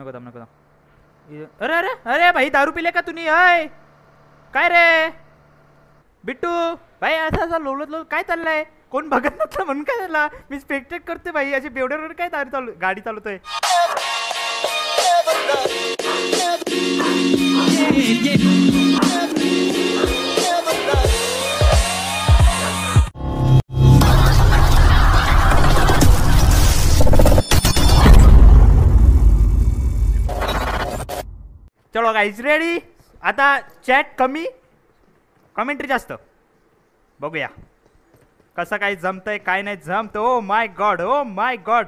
नको दाम नको अरे अरे अरे भाई दारू पिले का तुम्ही अय काय रे बिट्टू भाई असं असं लोलत लोल काय चाललंय कोण बघत नसलं म्हणून काय झाला मी स्पेक्टेड करते भाई अशी बेवड्यावर काय दारू चालू गाडी चालवतोय गाईज रेडी आता चॅट कमी कमेंट्री जास्त बघूया कसं काय जमतंय काय नाही जमत ओ my God O my God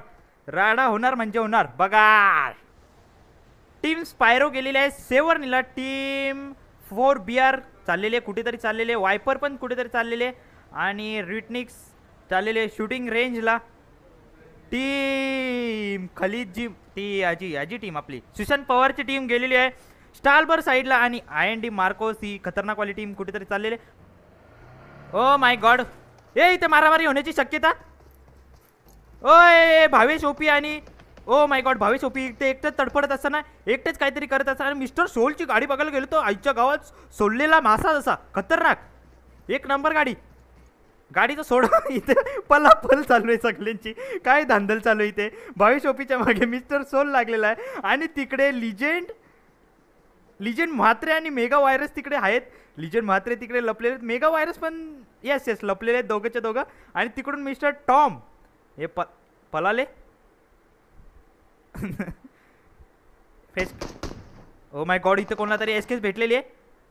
राडा होणार म्हणजे होणार बघा टीम स्पायरो गेलेली आहे सेवरनीला टीम फोर बी आर चाललेले कुठेतरी चाललेले वायपर पण कुठेतरी चाललेले आणि रिटनिक्स चाललेले शूटिंग रेंजला टीम खलीद जी टी आजी आजी टीम आपली सुशांत पवारची टीम गेलेली आहे स्टालबर साईडला आणि आय एन डी मार्कोस ही खतरनाक वाली टीम कुठेतरी चाललेली ओ माय गॉड ए इथे मारामारी होण्याची शक्यता ए भावेश ओपी आणि oh my god Bhavesh OP ते एकटेच तडफडत ना एकटेच काहीतरी करत असताना मिस्टर सोलची गाडी बघायला गेलो तो आईच्या गावात सोडलेला मासा जसा खतरनाक एक नंबर गाडी गाडीचं सोड इथे पलापल चालू आहे सगळ्यांची काय धांदल चालू आहे इथे भावेश ओपीच्या मागे मिस्टर सोल लागलेला आहे आणि तिकडे लिजेंड लिजन म्हात्रे आणि मेगा व्हायरस तिकडे आहेत लिजन म्हात्रे तिकडे लपलेले आहेत मेगा व्हायरस पण येस येस लपलेले आहेत दोघंच्या दोघं आणि तिकडून मिस्टर टॉम हे प पलाले फेस ओ माय गॉड इथं कोणाला तरी एसकेच भेटलेली आहे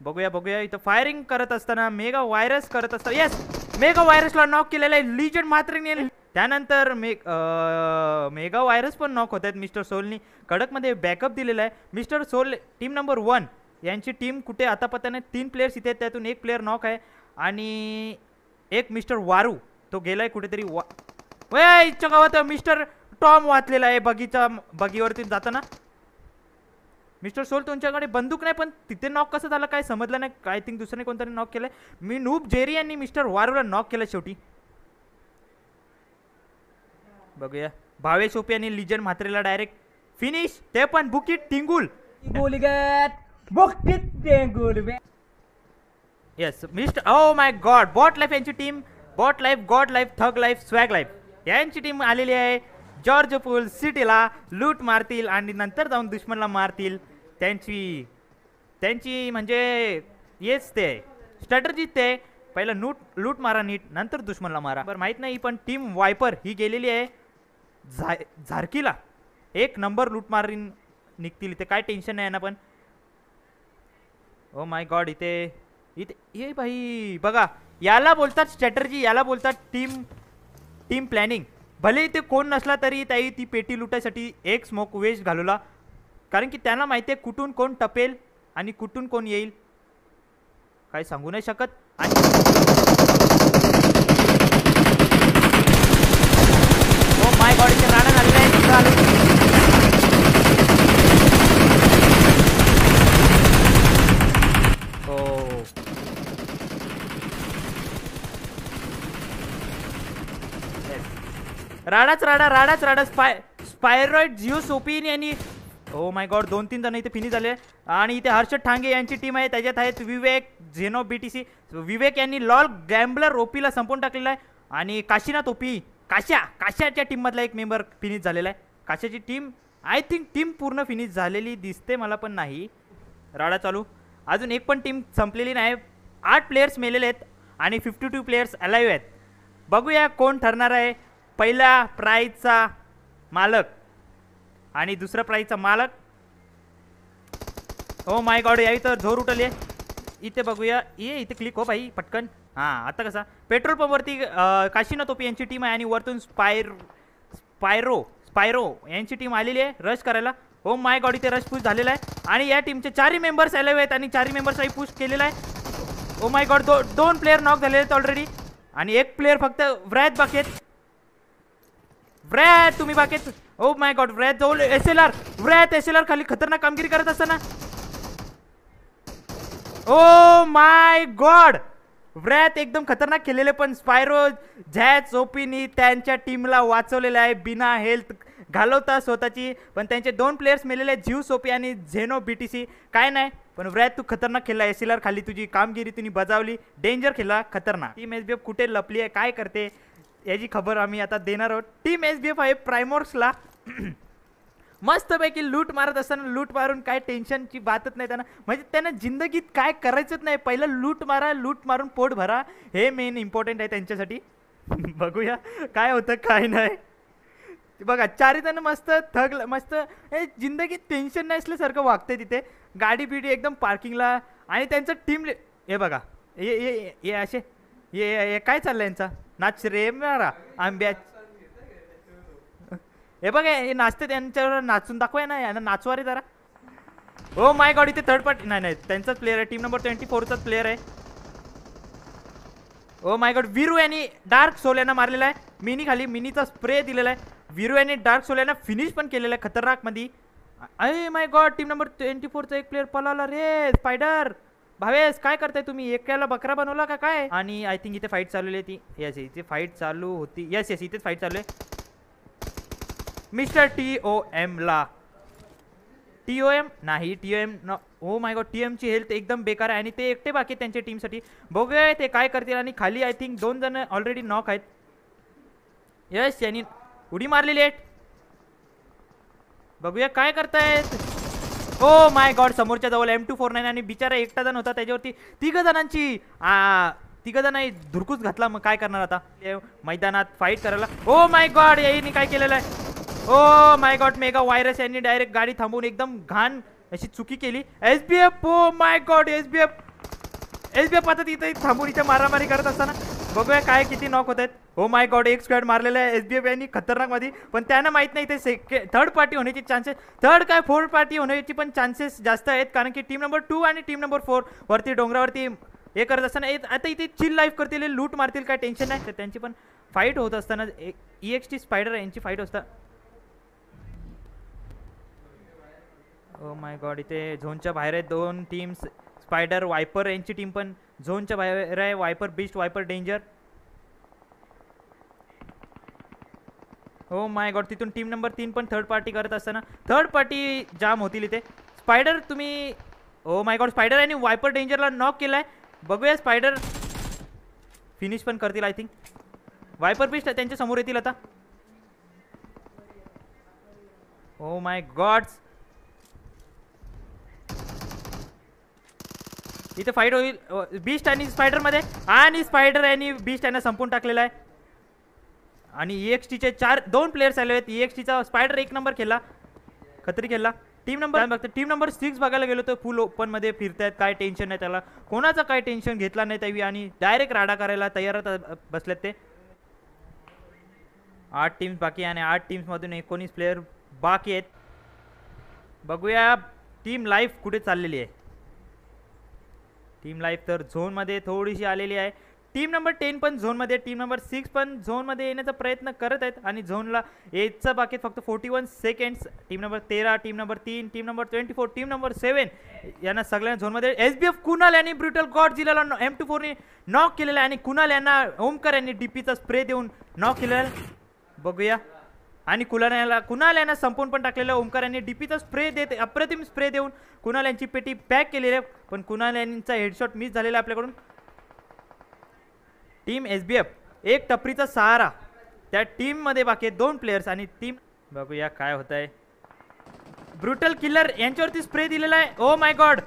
बघूया बघूया इथं फायरिंग करत असताना मेगा व्हायरस करत असताना येस मेगा व्हायरसला नॉक केलेला आहे लिजेंड म्हात्रेने त्यानंतर मे मेगा व्हायरस पण नॉक होत आहेत मिस्टर सोलनी कडकमध्ये बॅकअप दिलेला आहे mister soul team number one यांची टीम कुठे आता पत्ता नाही तीन प्लेयर्स इथे आहेत त्यातून एक प्लेयर नॉक आहे आणि एक मिस्टर वारू तो गेला आहे कुठेतरी वा इच्छा गावात मिस्टर टॉम वाचलेला आहे बगीचा बगीवरती जाताना मिस्टर सोल तुमच्याकडे बंदूक नाही पण तिथे नॉक कसं झालं काय समजलं नाही आय थिंक दुसऱ्याने कोणतरी नॉक केलं मी नूप जेरी यांनी मिस्टर वारूला नॉक केलं शेवटी बघूया भावेश ओपी आणि लिजन म्हात्रेला डायरेक्ट फिनिश ते पण Bukit Tengul Bukit Tengul yes मिस्ट oh my god bot life यांची team bot life god life thug life swag life यांची टीम आलेली आहे जॉर्ज पूल सिटीला लूट मारतील आणि नंतर जाऊन दुश्मनला मारतील त्यांची त्यांची म्हणजे येच ते स्ट्रॅटर्जी ते पहिलं नूट लूट मारा नीट नंतर दुश्मनला मारा बरं माहीत नाही पण टीम वायपर ही गेलेली आहे झा झारकीला एक नंबर लूट मारून निघतील इथे काय टेन्शन नाही आहे ना पण ओ माय गॉड इथे इथे ये भाई बघा याला बोलतात स्ट्रॅटर्जी याला बोलतात टीम टीम प्लॅनिंग भले इथे कोण नसला तरी ताई ती पेटी लुटायसाठी एक स्मोक वेस्ट घालवला कारण की त्यांना माहिती आहे कुठून कोण टपेल आणि कुठून कोण येईल काही सांगू नाही शकत आणि हो. राडाच राडा राडाच राडा स्पाय स्पायरॉइड जिओ सोपीन यांनी हो माय गॉड दोन तीन जण इथे फिनिश झाले आणि इथे हर्षद ठांगे यांची टीम आहे त्याच्यात आहेत विवेक झेनो बी टी सी विवेक यांनी लॉल गॅम्बलर ओपीला संपवून टाकलेला आहे आणि काशीनाथ ओपी काश्या काशाच्या टीममधला एक मेंबर फिनिश झालेला आहे काशाची टीम आय थिंक टीम पूर्ण फिनिश झालेली दिसते मला पण नाही राडा चालू अजून एक पण टीम संपलेली नाही आठ प्लेयर्स मेलेले आहेत आणि फिफ्टी टू प्लेयर्स अलाईव्ह आहेत बघूया कोण ठरणार आहे पहिला प्राईजचा मालक आणि दुसरा प्राईजचा मालक हो माय गॉड यावी तर झोर उठले इथे बघूया ये इथे क्लिक हो भाई पटकन हा आता कसा पेट्रोल वरती काशीना तोपी यांची टीम आहे आणि वरतून स्पायर स्पायरो स्पायरो यांची टीम आलेली आहे रश करायला हो माय गॉड इथे रश पुश झालेला आहे आणि या टीमचे चारही मेंबर्स आले आहेत आणि चारही मेंबर्सही पुश केलेला आहे ओ माय गॉड दोन प्लेयर नॉक झालेले आहेत ऑलरेडी आणि एक प्लेअर फक्त व्रॅत बाकी आहेत व्रॅत तुम्ही बाकी ओ माय गॉड व्रॅत जवळ S L R wrath S L R खाली खतरनाक कामगिरी करत असताना ओ माय गॉड व्रॅत एकदम खतरनाक खेळलेले पण स्पायरो झॅच ओपीनी त्यांच्या टीमला वाचवलेलं आहे बिना हेल्थ घालवता स्वतःची पण त्यांचे दोन प्लेयर्स मेलेले आहेत सोपी आणि झेनो बी टी सी काय नाही पण व्रॅत तू खतरनाक खेळला एस एल खाली तुझी कामगिरी तुम्ही बजावली डेंजर खेळला खतरनाक टीम एस बी एफ कुठे लपली आहे काय करते याची खबर आम्ही आता देणार आहोत टीम एस बी एफ आहे प्रायमोर्सला मस्तपैकी लूट मारत असताना लूट मारून काय टेन्शनची बातच नाही त्यांना म्हणजे त्यांना जिंदगीत काय करायचंच नाही पहिलं लूट मारा लूट मारून पोट भरा हे मेन इम्पॉर्टंट आहे त्यांच्यासाठी बघूया काय होतं काय नाही बघा चारी जण मस्त थगलं मस्त हे जिंदगीत टेन्शन नाही असल्यासारखं वागतंय तिथे गाडी बिडी एकदम पार्किंगला आणि त्यांचं टीम हे बघा हे असे हे काय चाललं यांचा नाच रे मारा आंब्या हे बघ हे नाचते त्यांच्यावर नाचून दाखवाय ना यांना नाचवा रे जरा हो माय गॉड इथे थर्ड पार्टी नाही नाही त्यांचाच प्लेअर आहे टीम नंबर ट्वेंटी फोरचाच प्लेअर आहे ओ माय गॉड विरू यांनी डार्क सोल्यानं मारलेला आहे मिनी खाली मिनीचा स्प्रे दिलेला आहे विरू यांनी डार्क सोल्यानं फिनिश पण केलेला आहे खतरनाकमध्ये अरे my god team number twenty फोरचा एक प्लेअर पलावला रे स्पायडर भावेस काय करताय तुम्ही एकट्याला बकरा बनवला का काय आणि आय थिंक इथे फाईट चालू आहे ती यस इथे फाईट चालू होती येस येस इथेच फाईट चालू आहे मिस्टर टी ओ एमला टी ओ एम नाही टी ओ एम न oh oh my god T एमची हेल्थ एकदम बेकार आहे आणि ते एकटे बाकी आहेत त्यांच्या टीमसाठी बघूया ते काय करतील आणि खाली आय थिंक दोन जण ऑलरेडी नॉक आहेत यस यांनी उडी मारली लेट बघूया काय करतायत ओ माय गॉड समोरच्या जवळ एम टू फोर नाईन आणि बिचारा एकटा जण होता त्याच्यावरती तिघ जणांची तिघ जण धुरकूस घातला मग काय करणार आता मैदानात फाईट करायला ओ माय गॉड याईने काय केलेलं आहे oh my god mega virus यांनी डायरेक्ट गाडी थांबून एकदम घाण अशी चुकी केली S B F oh my god S B F S B F आता तिथे थांबून इथे मारामारी करत असताना बघूया काय किती नॉक होत आहेत हो माय गॉड एक स्क्वॅड मारलेला आहे एस बी एफ यांनी खतरनाक मध्ये पण त्यांना माहीत नाही ते सेके थर्ड पार्टी होण्याची चान्सेस थर्ड काय फोर्थ पार्टी होण्याची पण चान्सेस जास्त आहेत कारण की टीम नंबर टू आणि टीम नंबर फोर वरती डोंगरावरती हे करत असताना आता इथे चिल लाईफ करतील लूट मारतील काय टेन्शन नाही तर त्यांची पण फाईट होत असताना ई एक्स टी स्पायडर यांची फाईट होता ओ माय गॉड इथे झोनच्या बाहेर आहेत दोन टीम्स स्पायडर वायपर यांची टीम पण झोनच्या बाहेर आहे viper beast viper danger oh my god तिथून टीम नंबर तीन पण थर्ड पार्टी करत असताना थर्ड पार्टी जाम होतील इथे स्पायडर तुम्ही हो माय गॉड स्पायडर आणि वायपर डेंजरला नॉक केलाय बघूया स्पायडर फिनिश पण करतील आय थिंक वायपर बिस्ट त्यांच्या समोर येतील आता हो माय गॉड्स इथे फाईट होईल बीस्ट आणि स्पायडरमध्ये आणि स्पायडर यांनी बीस्ट यांना संपून टाकलेला आहे आणि एक्स टीचे चार दोन प्लेयर्स आले आहेत टीचा स्पायडर एक नंबर खेळला खत्री खेळला टीम नंबर बघतो टीम नंबर सिक्स बघायला गेलो तर फुल ओपनमध्ये फिरतायत काय टेन्शन नाही त्याला कोणाचं काय टेन्शन घेतला नाही त्यावी आणि डायरेक्ट राडा करायला तयार बसलेत ते आठ टीम्स बाकी आणि आठ टीम्समधून एकोणीस प्लेयर बाकी आहेत बघूया टीम लाईफ कुठे चाललेली आहे टीम लाईफ तर झोनमध्ये थोडीशी आलेली आहे टीम नंबर टेन पण झोनमध्ये टीम नंबर सिक्स पण झोनमध्ये येण्याचा प्रयत्न करत आहेत आणि झोनला एजचं बाकी फक्त forty one seconds team number तेरा टीम नंबर तीन team number twenty four team number seven यांना सगळ्यांना झोनमध्ये एस बी एफ कुणाल यांनी ब्रिटल गॉड जिल्ह्याला एम टू फोरने नॉक केलेला आहे आणि कुणाल यांना ओमकर यांनी डी पीचा स्प्रे देऊन नॉक केलेला बघूया आणि कुलाल्याला कुणाल यांना संपवून पण टाकलेलं ओमकार यांनी डीपीचा स्प्रे देत अप्रतिम स्प्रे देऊन कुणाल यांची पेटी पॅक केलेली आहे पण कुणाल्यांचा हेडशॉट मिस झालेला आपल्याकडून टीम एस बी एफ एक टपरीचा सहारा त्या टीममध्ये बाकी दोन प्लेयर्स आणि टीम बघूया काय होत आहे ब्रुटल किल्लर यांच्यावरती स्प्रे दिलेला आहे ओ माय गॉड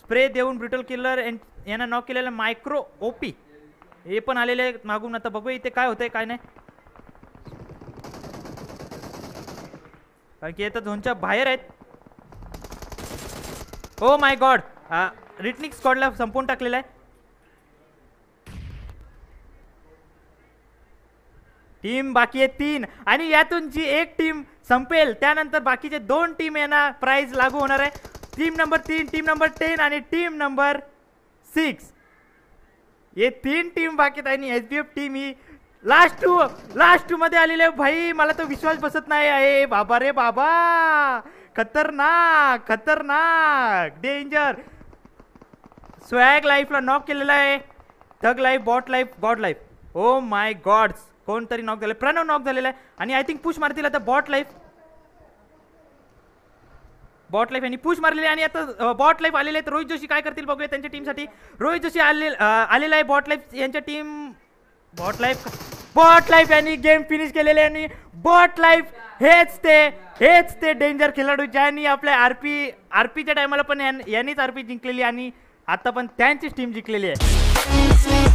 स्प्रे देऊन ब्रुटल किल्लर यांना नॉक केलेला मायक्रो ओपी हे पण आलेले आहेत मागून आता बघूया इथे काय होतंय काय नाही कारण की आता झोनच्या बाहेर आहेत ओ माय गॉड रिटनिक स्कॉडला संपवून टाकलेला आहे टीम बाकी आहे तीन आणि यातून जी एक टीम संपेल त्यानंतर बाकीचे दोन टीम यांना प्राईज लागू होणार आहे टीम नंबर तीन टीम नंबर टेन आणि टीम नंबर सिक्स हे तीन टीम बाकी आहेत आणि एस टीम ही लास्ट टू लास्ट टू मध्ये आलेले भाई मला तो विश्वास बसत नाही आहे बाबा रे बाबा खतरनाक खतरनाक डेंजर स्वॅग लाईफला नॉक केलेला आहे thug life bot life god life oh my gods कोणतरी नॉक झाले प्रणव नॉक झालेला आहे आणि आय थिंक पुश मारतील आता बॉट लाईफ बॉट लाईफ यांनी पुश मारलेली आणि आता बॉट लाईफ आलेले आहेत रोहित जोशी काय करतील बघूया त्यांच्या टीमसाठी रोहित जोशी आले आलेला आहे बॉट लाईफ यांच्या team bot life bot life यांनी गेम फिनिश केलेले आणि बॉट लाईफ हेच ते हेच ते डेंजर खेळाडू ज्यांनी आपल्या आरपी आरपीच्या आर टायमाला पण यांनीच आर पी जिंकलेली आणि आता पण त्यांचीच टीम जिंकलेली आहे